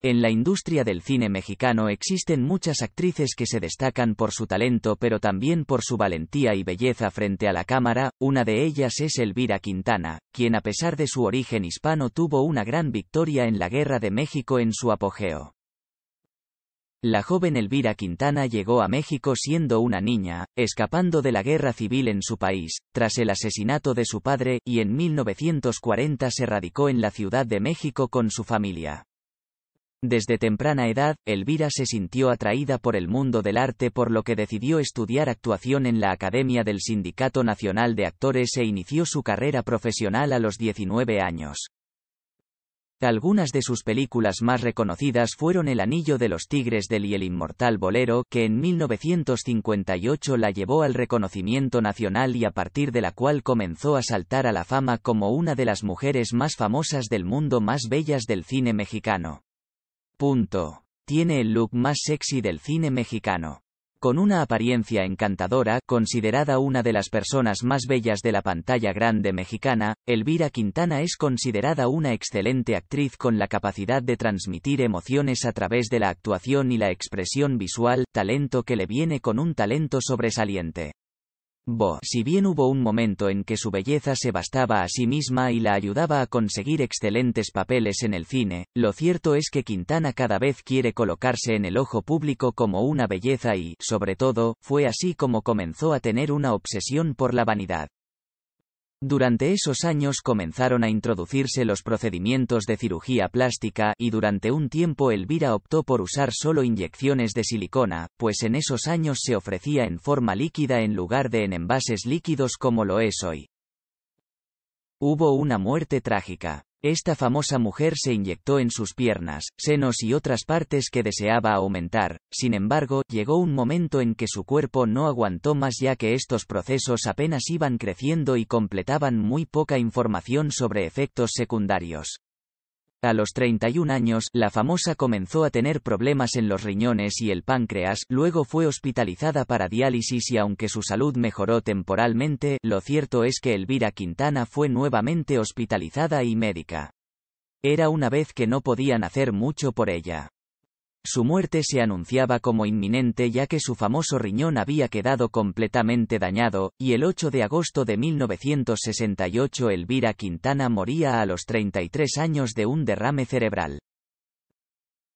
En la industria del cine mexicano existen muchas actrices que se destacan por su talento pero también por su valentía y belleza frente a la cámara, una de ellas es Elvira Quintana, quien a pesar de su origen hispano tuvo una gran victoria en la Guerra de México en su apogeo. La joven Elvira Quintana llegó a México siendo una niña, escapando de la guerra civil en su país, tras el asesinato de su padre, y en 1940 se radicó en la Ciudad de México con su familia. Desde temprana edad, Elvira se sintió atraída por el mundo del arte por lo que decidió estudiar actuación en la Academia del Sindicato Nacional de Actores e inició su carrera profesional a los 19 años. Algunas de sus películas más reconocidas fueron El Anillo de los Tigres del y El Inmortal Bolero, que en 1958 la llevó al reconocimiento nacional y a partir de la cual comenzó a saltar a la fama como una de las mujeres más famosas del mundo más bellas del cine mexicano. Punto. Tiene el look más sexy del cine mexicano. Con una apariencia encantadora, considerada una de las personas más bellas de la pantalla grande mexicana, Elvira Quintana es considerada una excelente actriz con la capacidad de transmitir emociones a través de la actuación y la expresión visual, talento que le viene con un talento sobresaliente si bien hubo un momento en que su belleza se bastaba a sí misma y la ayudaba a conseguir excelentes papeles en el cine, lo cierto es que Quintana cada vez quiere colocarse en el ojo público como una belleza y, sobre todo, fue así como comenzó a tener una obsesión por la vanidad. Durante esos años comenzaron a introducirse los procedimientos de cirugía plástica y durante un tiempo Elvira optó por usar solo inyecciones de silicona, pues en esos años se ofrecía en forma líquida en lugar de en envases líquidos como lo es hoy. Hubo una muerte trágica. Esta famosa mujer se inyectó en sus piernas, senos y otras partes que deseaba aumentar, sin embargo, llegó un momento en que su cuerpo no aguantó más ya que estos procesos apenas iban creciendo y completaban muy poca información sobre efectos secundarios. A los 31 años, la famosa comenzó a tener problemas en los riñones y el páncreas, luego fue hospitalizada para diálisis y aunque su salud mejoró temporalmente, lo cierto es que Elvira Quintana fue nuevamente hospitalizada y médica. Era una vez que no podían hacer mucho por ella. Su muerte se anunciaba como inminente ya que su famoso riñón había quedado completamente dañado, y el 8 de agosto de 1968 Elvira Quintana moría a los 33 años de un derrame cerebral.